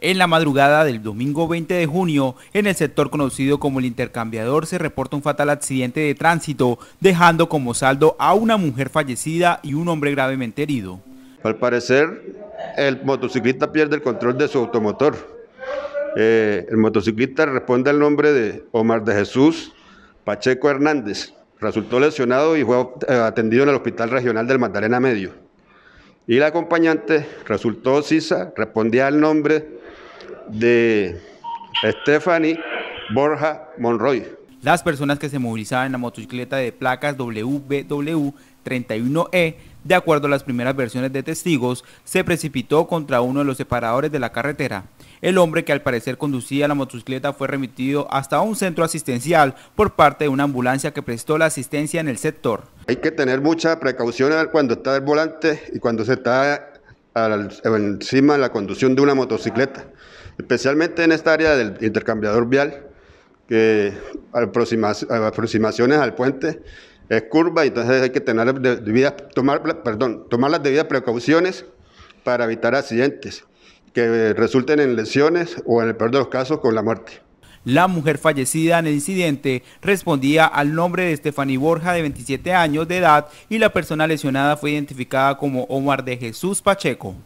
En la madrugada del domingo 20 de junio, en el sector conocido como el intercambiador, se reporta un fatal accidente de tránsito, dejando como saldo a una mujer fallecida y un hombre gravemente herido. Al parecer, el motociclista pierde el control de su automotor. Eh, el motociclista responde al nombre de Omar de Jesús Pacheco Hernández. Resultó lesionado y fue eh, atendido en el Hospital Regional del Magdalena Medio. Y la acompañante resultó sisa, respondía al nombre de Stephanie Borja Monroy. Las personas que se movilizaban en la motocicleta de placas WBW31E, de acuerdo a las primeras versiones de testigos, se precipitó contra uno de los separadores de la carretera. El hombre que al parecer conducía la motocicleta fue remitido hasta un centro asistencial por parte de una ambulancia que prestó la asistencia en el sector. Hay que tener mucha precaución cuando está el volante y cuando se está encima de la conducción de una motocicleta especialmente en esta área del intercambiador vial, que aproximaciones al puente es curva, y entonces hay que tomar, tomar las debidas precauciones para evitar accidentes que resulten en lesiones o en el peor de los casos con la muerte. La mujer fallecida en el incidente respondía al nombre de Estefany Borja de 27 años de edad y la persona lesionada fue identificada como Omar de Jesús Pacheco.